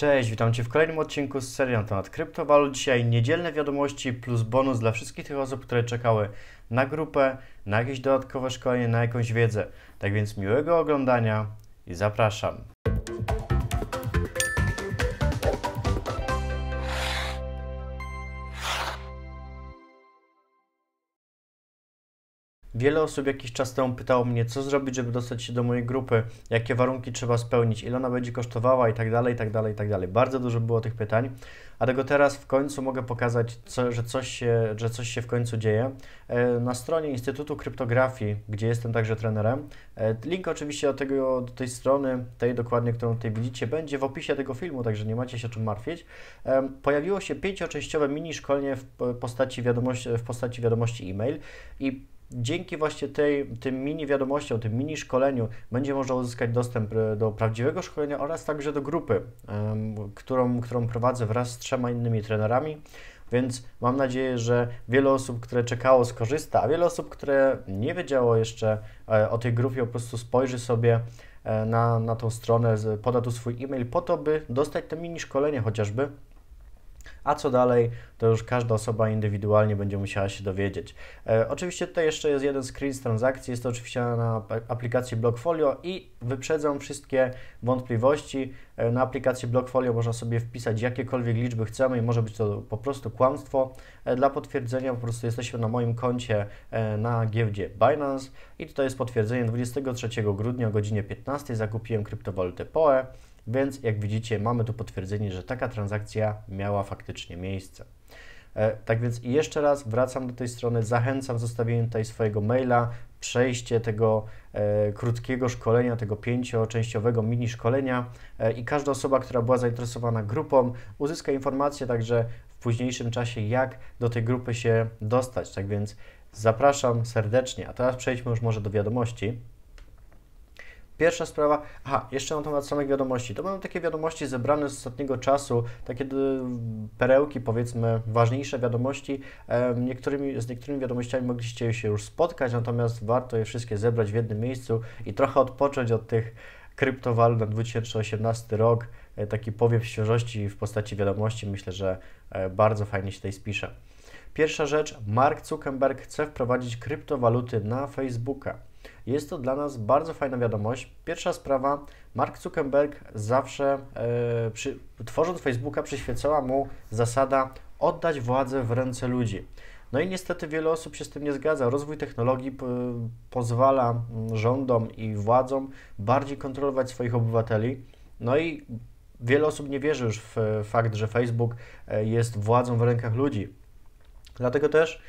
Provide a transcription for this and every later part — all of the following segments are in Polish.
Cześć, witam Cię w kolejnym odcinku z serii na temat kryptowalut. Dzisiaj niedzielne wiadomości plus bonus dla wszystkich tych osób, które czekały na grupę, na jakieś dodatkowe szkolenie, na jakąś wiedzę. Tak więc miłego oglądania i zapraszam. Wiele osób jakiś czas temu pytało mnie, co zrobić, żeby dostać się do mojej grupy, jakie warunki trzeba spełnić, ile ona będzie kosztowała i tak dalej, i tak dalej, i tak dalej. Bardzo dużo było tych pytań, a tego teraz w końcu mogę pokazać, co, że, coś się, że coś się w końcu dzieje. E, na stronie Instytutu Kryptografii, gdzie jestem także trenerem, e, link oczywiście do, tego, do tej strony, tej dokładnie, którą tutaj widzicie, będzie w opisie tego filmu, także nie macie się czym martwić. E, pojawiło się pięcioczęściowe mini szkolenie w postaci wiadomości, w postaci wiadomości e-mail i dzięki właśnie tej, tym mini wiadomościom, tym mini szkoleniu będzie można uzyskać dostęp e, do prawdziwego szkolenia oraz także do grupy, którą, którą prowadzę wraz z trzema innymi trenerami. Więc mam nadzieję, że wiele osób, które czekało, skorzysta, a wiele osób, które nie wiedziało jeszcze e, o tej grupie, po prostu spojrzy sobie e, na, na tą stronę, poda tu swój e-mail po to, by dostać to mini szkolenie chociażby, a co dalej, to już każda osoba indywidualnie będzie musiała się dowiedzieć. E, oczywiście tutaj jeszcze jest jeden screen z transakcji, jest to oczywiście na aplikacji Blockfolio i wyprzedzam wszystkie wątpliwości. E, na aplikacji Blockfolio można sobie wpisać jakiekolwiek liczby chcemy i może być to po prostu kłamstwo. E, dla potwierdzenia po prostu jesteśmy na moim koncie e, na giełdzie Binance i tutaj jest potwierdzenie 23 grudnia o godzinie 15 zakupiłem kryptowalutę POE. Więc jak widzicie, mamy tu potwierdzenie, że taka transakcja miała faktycznie miejsce. E, tak więc jeszcze raz wracam do tej strony, zachęcam zostawieniem tutaj swojego maila, przejście tego e, krótkiego szkolenia, tego pięcioczęściowego mini szkolenia e, i każda osoba, która była zainteresowana grupą, uzyska informację także w późniejszym czasie, jak do tej grupy się dostać. Tak więc zapraszam serdecznie, a teraz przejdźmy już może do wiadomości. Pierwsza sprawa, aha, jeszcze na temat samych wiadomości. To będą takie wiadomości zebrane z ostatniego czasu, takie perełki, powiedzmy, ważniejsze wiadomości. Niektórymi, z niektórymi wiadomościami mogliście się już spotkać, natomiast warto je wszystkie zebrać w jednym miejscu i trochę odpocząć od tych kryptowalut na 2018 rok. E, taki powiew świeżości w postaci wiadomości, myślę, że e, bardzo fajnie się tutaj spisze. Pierwsza rzecz, Mark Zuckerberg chce wprowadzić kryptowaluty na Facebooka. Jest to dla nas bardzo fajna wiadomość. Pierwsza sprawa, Mark Zuckerberg zawsze yy, przy, tworząc Facebooka przyświecała mu zasada oddać władzę w ręce ludzi. No i niestety wiele osób się z tym nie zgadza. Rozwój technologii pozwala mm, rządom i władzom bardziej kontrolować swoich obywateli. No i wiele osób nie wierzy już w e, fakt, że Facebook e, jest władzą w rękach ludzi. Dlatego też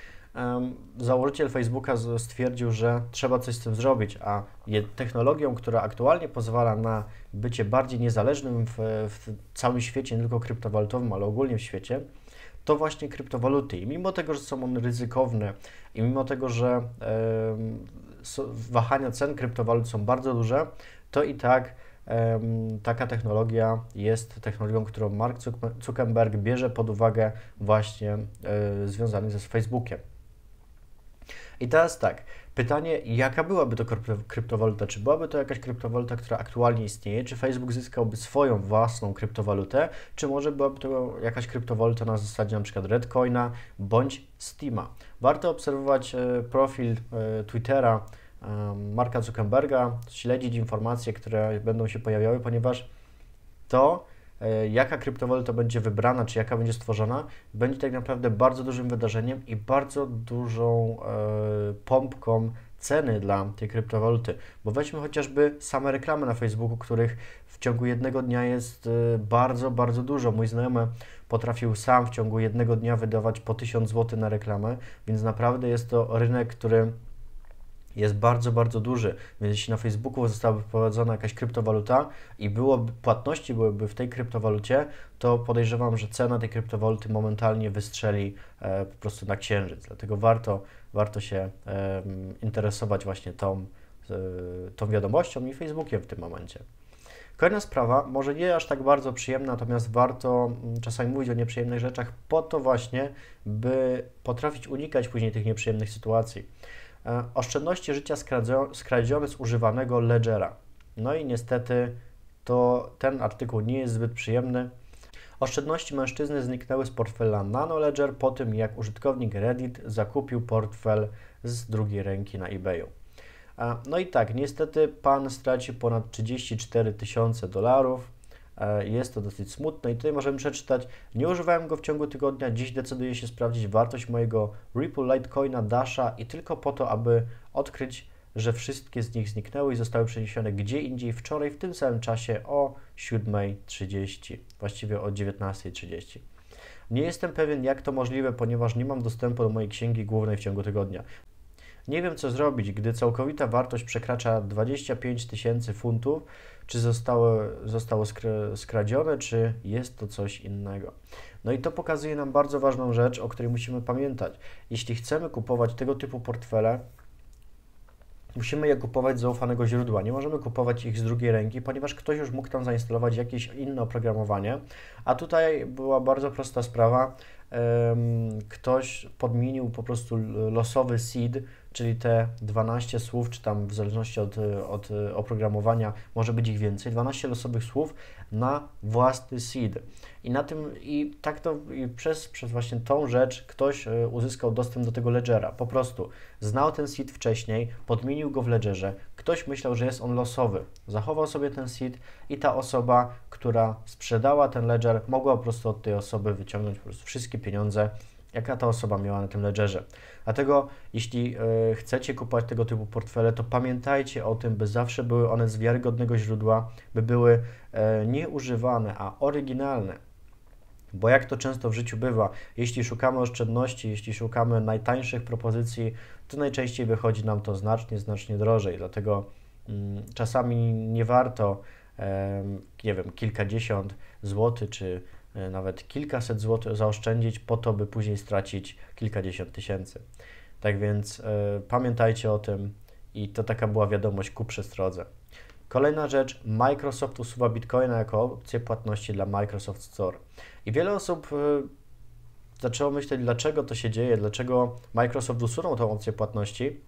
założyciel Facebooka stwierdził, że trzeba coś z tym zrobić, a technologią, która aktualnie pozwala na bycie bardziej niezależnym w, w całym świecie, nie tylko kryptowalutowym, ale ogólnie w świecie, to właśnie kryptowaluty. I mimo tego, że są one ryzykowne i mimo tego, że wahania cen kryptowalut są bardzo duże, to i tak taka technologia jest technologią, którą Mark Zuckerberg bierze pod uwagę właśnie związany e, związanych ze Facebookiem. I teraz tak, pytanie, jaka byłaby to kryptowaluta? Czy byłaby to jakaś kryptowaluta, która aktualnie istnieje? Czy Facebook zyskałby swoją własną kryptowalutę? Czy może byłaby to jakaś kryptowaluta na zasadzie np. Redcoina bądź Steama? Warto obserwować e, profil e, Twittera Marka Zuckerberga, śledzić informacje, które będą się pojawiały, ponieważ to E, jaka kryptowaluta będzie wybrana, czy jaka będzie stworzona, będzie tak naprawdę bardzo dużym wydarzeniem i bardzo dużą e, pompką ceny dla tej kryptowaluty. Bo weźmy chociażby same reklamy na Facebooku, których w ciągu jednego dnia jest e, bardzo, bardzo dużo. Mój znajomy potrafił sam w ciągu jednego dnia wydawać po 1000 zł na reklamę, więc naprawdę jest to rynek, który jest bardzo, bardzo duży. Więc jeśli na Facebooku została wprowadzona jakaś kryptowaluta i byłoby, płatności byłyby w tej kryptowalucie, to podejrzewam, że cena tej kryptowaluty momentalnie wystrzeli e, po prostu na księżyc. Dlatego warto, warto się e, interesować właśnie tą, e, tą wiadomością i Facebookiem w tym momencie. Kolejna sprawa, może nie aż tak bardzo przyjemna, natomiast warto mm, czasami mówić o nieprzyjemnych rzeczach po to właśnie, by potrafić unikać później tych nieprzyjemnych sytuacji. E, oszczędności życia skradziowe z używanego ledgera. No i niestety to ten artykuł nie jest zbyt przyjemny. Oszczędności mężczyzny zniknęły z portfela NanoLedger po tym, jak użytkownik Reddit zakupił portfel z drugiej ręki na eBayu. E, no i tak, niestety pan straci ponad 34 tysiące dolarów E, jest to dosyć smutne i tutaj możemy przeczytać Nie używałem go w ciągu tygodnia, dziś decyduję się sprawdzić wartość mojego Ripple, Litecoina, Dasha i tylko po to, aby odkryć, że wszystkie z nich zniknęły i zostały przeniesione gdzie indziej wczoraj w tym samym czasie o 7.30, właściwie o 19.30. Nie jestem pewien, jak to możliwe, ponieważ nie mam dostępu do mojej księgi głównej w ciągu tygodnia. Nie wiem, co zrobić, gdy całkowita wartość przekracza 25 tysięcy funtów czy zostało, zostało skradzione, czy jest to coś innego. No i to pokazuje nam bardzo ważną rzecz, o której musimy pamiętać. Jeśli chcemy kupować tego typu portfele, musimy je kupować z zaufanego źródła. Nie możemy kupować ich z drugiej ręki, ponieważ ktoś już mógł tam zainstalować jakieś inne oprogramowanie. A tutaj była bardzo prosta sprawa. Ktoś podmienił po prostu losowy seed czyli te 12 słów, czy tam w zależności od, od oprogramowania, może być ich więcej, 12 losowych słów na własny seed. I na tym, i tak to i przez, przez właśnie tą rzecz ktoś e, uzyskał dostęp do tego ledgera. Po prostu znał ten seed wcześniej, podmienił go w ledgerze, ktoś myślał, że jest on losowy, zachował sobie ten seed i ta osoba, która sprzedała ten ledger, mogła po prostu od tej osoby wyciągnąć po prostu wszystkie pieniądze jaka ta osoba miała na tym ledgerze. Dlatego, jeśli e, chcecie kupować tego typu portfele, to pamiętajcie o tym, by zawsze były one z wiarygodnego źródła, by były e, nieużywane, a oryginalne. Bo jak to często w życiu bywa, jeśli szukamy oszczędności, jeśli szukamy najtańszych propozycji, to najczęściej wychodzi nam to znacznie, znacznie drożej. Dlatego mm, czasami nie warto, e, nie wiem, kilkadziesiąt złotych czy E, nawet kilkaset złotych zaoszczędzić po to, by później stracić kilkadziesiąt tysięcy. Tak więc y, pamiętajcie o tym i to taka była wiadomość ku przestrodze. Kolejna rzecz, Microsoft usuwa Bitcoina jako opcję płatności dla Microsoft Store. I wiele osób y, zaczęło myśleć, dlaczego to się dzieje, dlaczego Microsoft usunął tę opcję płatności.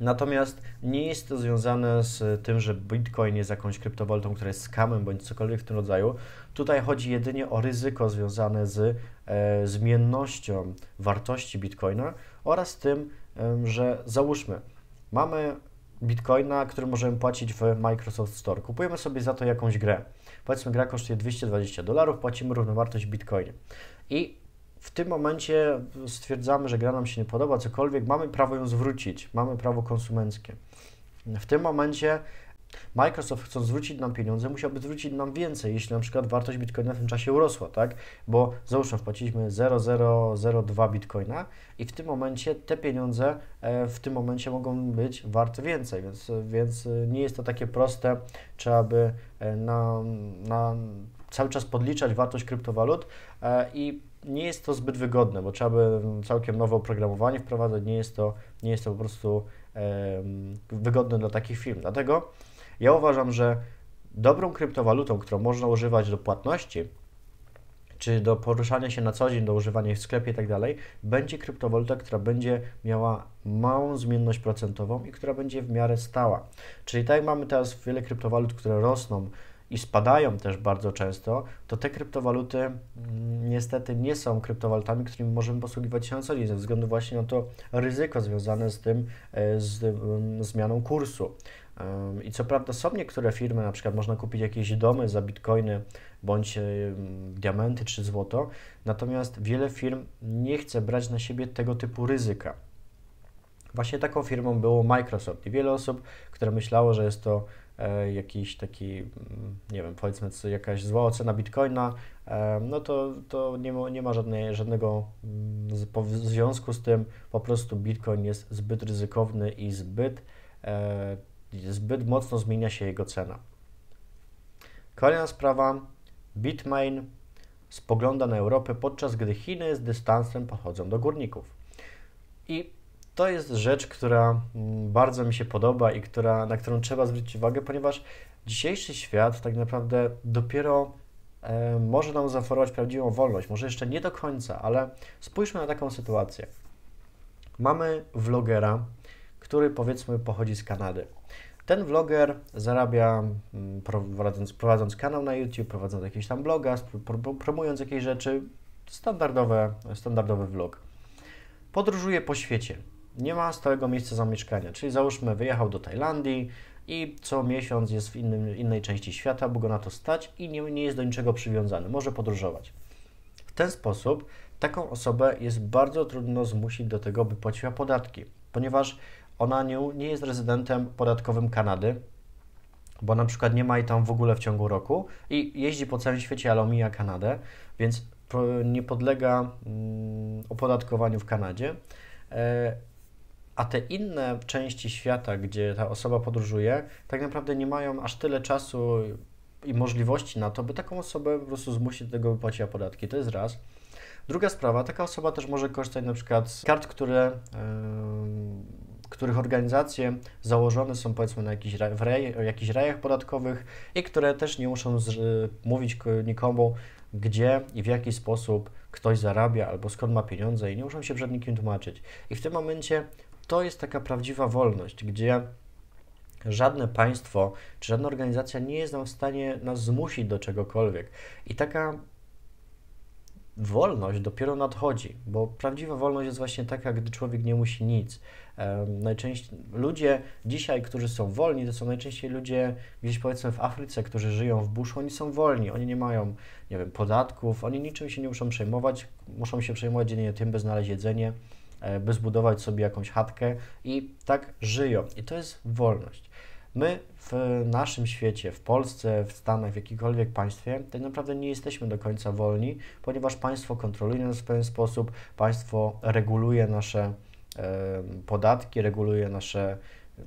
Natomiast nie jest to związane z tym, że Bitcoin jest jakąś kryptowalutą, która jest skamem bądź cokolwiek w tym rodzaju. Tutaj chodzi jedynie o ryzyko związane z e, zmiennością wartości Bitcoina oraz tym, e, że załóżmy, mamy Bitcoina, który możemy płacić w Microsoft Store. Kupujemy sobie za to jakąś grę. Powiedzmy, gra kosztuje 220 dolarów, płacimy równowartość Bitcoinie. I w tym momencie stwierdzamy, że gra nam się nie podoba, cokolwiek, mamy prawo ją zwrócić, mamy prawo konsumenckie. W tym momencie Microsoft chcąc zwrócić nam pieniądze, musiałby zwrócić nam więcej, jeśli na przykład wartość bitcoina w tym czasie urosła, tak? Bo załóżmy, wpłaciliśmy 0,002 bitcoina i w tym momencie te pieniądze e, w tym momencie mogą być warte więcej, więc, więc nie jest to takie proste, trzeba by e, na, na cały czas podliczać wartość kryptowalut e, i nie jest to zbyt wygodne, bo trzeba by całkiem nowe oprogramowanie wprowadzać, nie jest to, nie jest to po prostu wygodne dla takich firm. Dlatego ja uważam, że dobrą kryptowalutą, którą można używać do płatności, czy do poruszania się na co dzień, do używania w sklepie i tak dalej, będzie kryptowaluta, która będzie miała małą zmienność procentową i która będzie w miarę stała. Czyli tak jak mamy teraz wiele kryptowalut, które rosną, i spadają też bardzo często, to te kryptowaluty mm, niestety nie są kryptowalutami, którymi możemy posługiwać się na co dzień, ze względu właśnie na to ryzyko związane z tym, e, z e, zmianą kursu. E, I co prawda są niektóre firmy, na przykład można kupić jakieś domy za bitcoiny, bądź diamenty czy złoto, natomiast wiele firm nie chce brać na siebie tego typu ryzyka. Właśnie taką firmą było Microsoft i wiele osób, które myślało, że jest to E, jakiś taki, mm, nie wiem, powiedzmy jakaś zła ocena bitcoina, e, no to, to nie ma, nie ma żadnej, żadnego mm, w związku z tym, po prostu bitcoin jest zbyt ryzykowny i zbyt, e, zbyt mocno zmienia się jego cena. Kolejna sprawa, Bitmain spogląda na Europę, podczas gdy Chiny z dystansem podchodzą do górników. I to jest rzecz, która mm, bardzo mi się podoba i która, na którą trzeba zwrócić uwagę, ponieważ dzisiejszy świat tak naprawdę dopiero e, może nam zaoferować prawdziwą wolność. Może jeszcze nie do końca, ale spójrzmy na taką sytuację. Mamy vlogera, który powiedzmy pochodzi z Kanady. Ten vloger zarabia mm, prowadząc, prowadząc kanał na YouTube, prowadząc jakiś tam bloga, promując jakieś rzeczy, standardowe, standardowy vlog. Podróżuje po świecie, nie ma stałego miejsca zamieszkania. Czyli załóżmy, wyjechał do Tajlandii i co miesiąc jest w innym, innej części świata, bo go na to stać i nie, nie jest do niczego przywiązany, może podróżować. W ten sposób taką osobę jest bardzo trudno zmusić do tego, by płaciła podatki, ponieważ ona nie, nie jest rezydentem podatkowym Kanady, bo na przykład nie ma jej tam w ogóle w ciągu roku i jeździ po całym świecie, ale omija Kanadę, więc nie podlega mm, opodatkowaniu w Kanadzie. E, a te inne części świata, gdzie ta osoba podróżuje, tak naprawdę nie mają aż tyle czasu i możliwości na to, by taką osobę po prostu zmusić do tego, by płaciła podatki. To jest raz. Druga sprawa, taka osoba też może korzystać na przykład z kart, które, yy, których organizacje założone są powiedzmy na jakiś raj, w raj, jakichś rajach podatkowych i które też nie muszą z, y, mówić nikomu, gdzie i w jaki sposób ktoś zarabia albo skąd ma pieniądze i nie muszą się przed nikim tłumaczyć. I w tym momencie to jest taka prawdziwa wolność, gdzie żadne państwo czy żadna organizacja nie jest nam w stanie nas zmusić do czegokolwiek. I taka wolność dopiero nadchodzi, bo prawdziwa wolność jest właśnie taka, gdy człowiek nie musi nic. Najczęściej ludzie dzisiaj, którzy są wolni, to są najczęściej ludzie gdzieś powiedzmy w Afryce, którzy żyją w buszu, oni są wolni, oni nie mają, nie wiem, podatków, oni niczym się nie muszą przejmować, muszą się przejmować jedynie tym, by znaleźć jedzenie. E, by zbudować sobie jakąś chatkę i tak żyją. I to jest wolność. My w naszym świecie, w Polsce, w Stanach, w jakikolwiek państwie, tak naprawdę nie jesteśmy do końca wolni, ponieważ państwo kontroluje nas w pewien sposób, państwo reguluje nasze e, podatki, reguluje nasze e,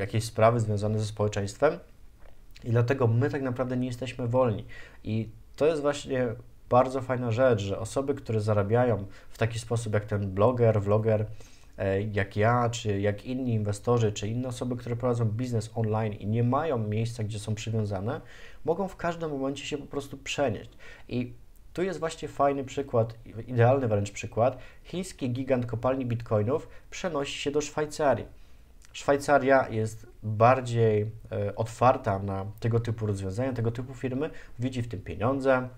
jakieś sprawy związane ze społeczeństwem i dlatego my tak naprawdę nie jesteśmy wolni. I to jest właśnie bardzo fajna rzecz, że osoby, które zarabiają w taki sposób jak ten bloger, vloger, e, jak ja, czy jak inni inwestorzy, czy inne osoby, które prowadzą biznes online i nie mają miejsca, gdzie są przywiązane, mogą w każdym momencie się po prostu przenieść. I tu jest właśnie fajny przykład, idealny wręcz przykład. Chiński gigant kopalni bitcoinów przenosi się do Szwajcarii. Szwajcaria jest bardziej y, otwarta na tego typu rozwiązania, tego typu firmy, widzi w tym pieniądze,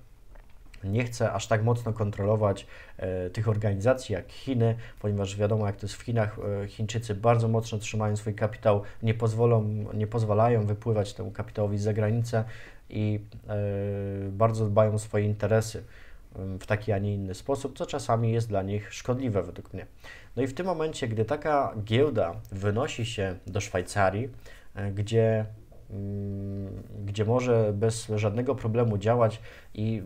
nie chce aż tak mocno kontrolować e, tych organizacji jak Chiny, ponieważ wiadomo jak to jest w Chinach, e, Chińczycy bardzo mocno trzymają swój kapitał, nie, pozwolą, nie pozwalają wypływać temu kapitałowi z zagranicy i e, bardzo dbają o swoje interesy w taki, a nie inny sposób, co czasami jest dla nich szkodliwe według mnie. No i w tym momencie, gdy taka giełda wynosi się do Szwajcarii, gdzie mm, gdzie może bez żadnego problemu działać i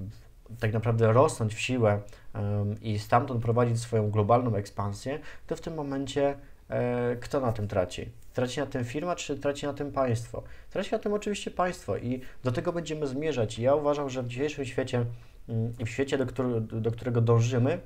tak naprawdę rosnąć w siłę i stamtąd prowadzić swoją globalną ekspansję, to w tym momencie e, kto na tym traci? Traci na tym firma, czy traci na tym państwo? Traci na tym oczywiście państwo i do tego będziemy zmierzać. Ja uważam, że w dzisiejszym świecie i mm, w świecie, do, który, do którego dążymy,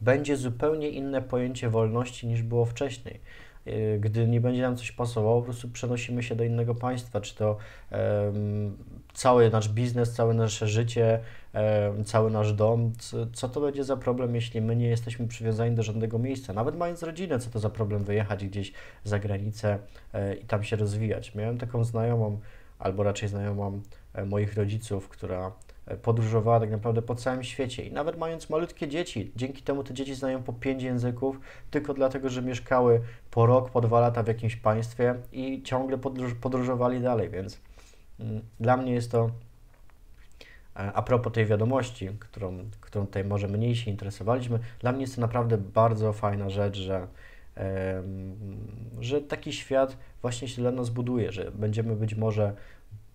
będzie zupełnie inne pojęcie wolności niż było wcześniej e, gdy nie będzie nam coś pasowało, po prostu przenosimy się do innego państwa, czy to um, cały nasz biznes, całe nasze życie, E, cały nasz dom. Co to będzie za problem, jeśli my nie jesteśmy przywiązani do żadnego miejsca? Nawet mając rodzinę, co to za problem wyjechać gdzieś za granicę e, i tam się rozwijać? Miałem taką znajomą, albo raczej znajomą e, moich rodziców, która podróżowała tak naprawdę po całym świecie i nawet mając malutkie dzieci, dzięki temu te dzieci znają po pięć języków, tylko dlatego, że mieszkały po rok, po dwa lata w jakimś państwie i ciągle podróż, podróżowali dalej, więc mm, dla mnie jest to E, a propos tej wiadomości, którą, którą tutaj może mniej się interesowaliśmy, dla mnie jest to naprawdę bardzo fajna rzecz, że, że taki świat właśnie się dla nas buduje, że będziemy być może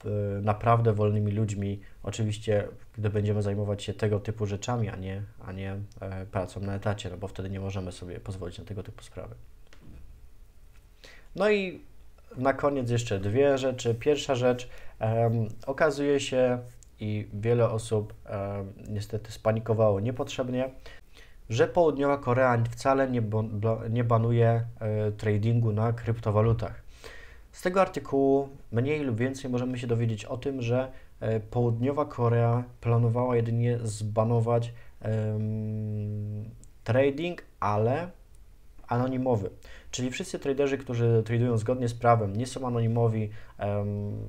e, naprawdę wolnymi ludźmi, oczywiście gdy będziemy zajmować się tego typu rzeczami, a nie, a nie e, pracą na etacie, no bo wtedy nie możemy sobie pozwolić na tego typu sprawy. No i na koniec jeszcze dwie rzeczy. Pierwsza rzecz, um, okazuje się, i wiele osób e, niestety spanikowało niepotrzebnie, że Południowa Korea wcale nie, nie banuje e, tradingu na kryptowalutach. Z tego artykułu mniej lub więcej możemy się dowiedzieć o tym, że e, Południowa Korea planowała jedynie zbanować trading, ale anonimowy, czyli wszyscy traderzy, którzy tradują zgodnie z prawem, nie są anonimowi,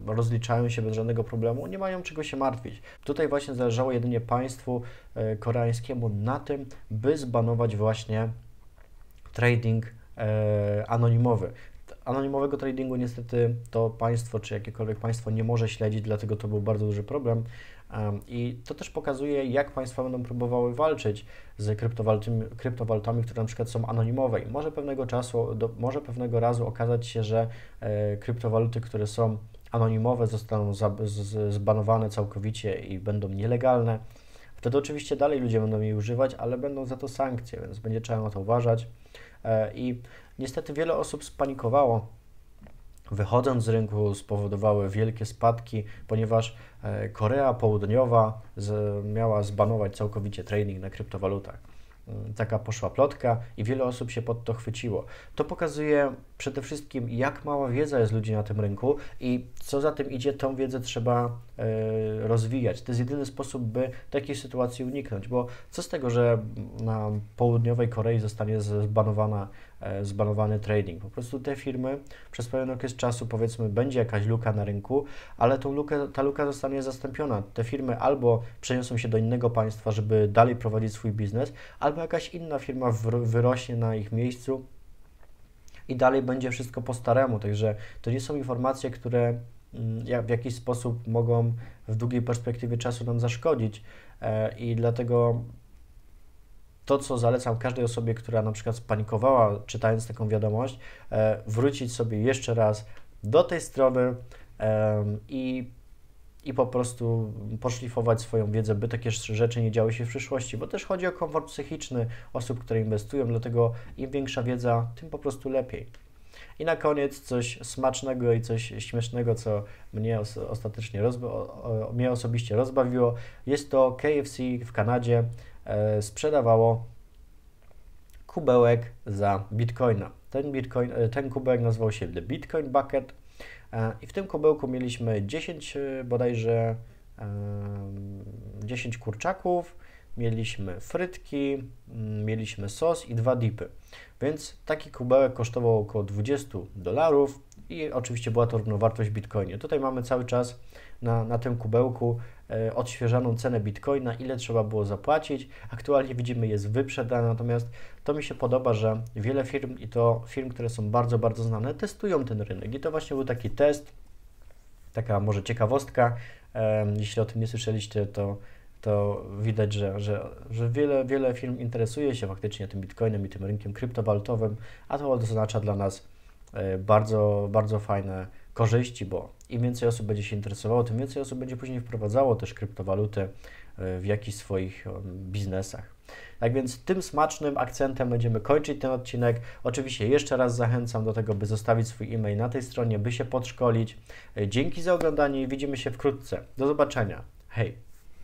rozliczają się bez żadnego problemu, nie mają czego się martwić. Tutaj właśnie zależało jedynie państwu e, koreańskiemu na tym, by zbanować właśnie trading e, anonimowy, anonimowego tradingu niestety to państwo, czy jakiekolwiek państwo nie może śledzić, dlatego to był bardzo duży problem. I to też pokazuje, jak państwa będą próbowały walczyć z kryptowalutami, kryptowalutami które na przykład są anonimowe. I może pewnego czasu, do, może pewnego razu okazać się, że e, kryptowaluty, które są anonimowe, zostaną za, z, zbanowane całkowicie i będą nielegalne. Wtedy oczywiście dalej ludzie będą je używać, ale będą za to sankcje, więc będzie trzeba na to uważać. E, I niestety wiele osób spanikowało, wychodząc z rynku spowodowały wielkie spadki, ponieważ e, Korea Południowa miała zbanować całkowicie trading na kryptowalutach. Mm, taka poszła plotka i wiele osób się pod to chwyciło. To pokazuje przede wszystkim, jak mała wiedza jest ludzi na tym rynku i co za tym idzie, tą wiedzę trzeba e, rozwijać. To jest jedyny sposób, by takiej sytuacji uniknąć, bo co z tego, że na południowej Korei zostanie zbanowana, e, zbanowany trading? Po prostu te firmy przez pewien okres czasu, powiedzmy, będzie jakaś luka na rynku, ale tą lukę, ta luka zostanie zastąpiona. Te firmy albo przeniosą się do innego państwa, żeby dalej prowadzić swój biznes, albo jakaś inna firma wyrośnie na ich miejscu i dalej będzie wszystko po staremu. Także to nie są informacje, które mm, w jakiś sposób mogą w długiej perspektywie czasu nam zaszkodzić e, i dlatego to, co zalecam każdej osobie, która na przykład spanikowała czytając taką wiadomość, e, wrócić sobie jeszcze raz do tej strony e, i i po prostu poszlifować swoją wiedzę, by takie rzeczy nie działy się w przyszłości, bo też chodzi o komfort psychiczny osób, które inwestują, dlatego im większa wiedza, tym po prostu lepiej. I na koniec coś smacznego i coś śmiesznego, co mnie ostatecznie rozba mnie osobiście rozbawiło. Jest to KFC w Kanadzie e, sprzedawało kubełek za bitcoina. Ten, bitcoin, e, ten kubełek nazywał się The Bitcoin Bucket E, I w tym kubełku mieliśmy 10 e, bodajże 10 e, kurczaków, mieliśmy frytki, mm, mieliśmy sos i dwa dipy. Więc taki kubełek kosztował około 20 dolarów i oczywiście była to równowartość bitcoinie. Tutaj mamy cały czas na, na tym kubełku odświeżaną cenę bitcoina, ile trzeba było zapłacić. Aktualnie widzimy jest wyprzedana, natomiast to mi się podoba, że wiele firm i to firm, które są bardzo, bardzo znane, testują ten rynek. I to właśnie był taki test, taka może ciekawostka. Jeśli o tym nie słyszeliście, to, to widać, że, że, że wiele, wiele firm interesuje się faktycznie tym bitcoinem i tym rynkiem kryptowalutowym, a to oznacza dla nas e, bardzo, bardzo fajne korzyści, bo im więcej osób będzie się interesowało, tym więcej osób będzie później wprowadzało też kryptowaluty E, w jakichś swoich e, biznesach. Tak więc tym smacznym akcentem będziemy kończyć ten odcinek. Oczywiście jeszcze raz zachęcam do tego, by zostawić swój e-mail na tej stronie, by się podszkolić. E, dzięki za oglądanie i widzimy się wkrótce. Do zobaczenia. Hej!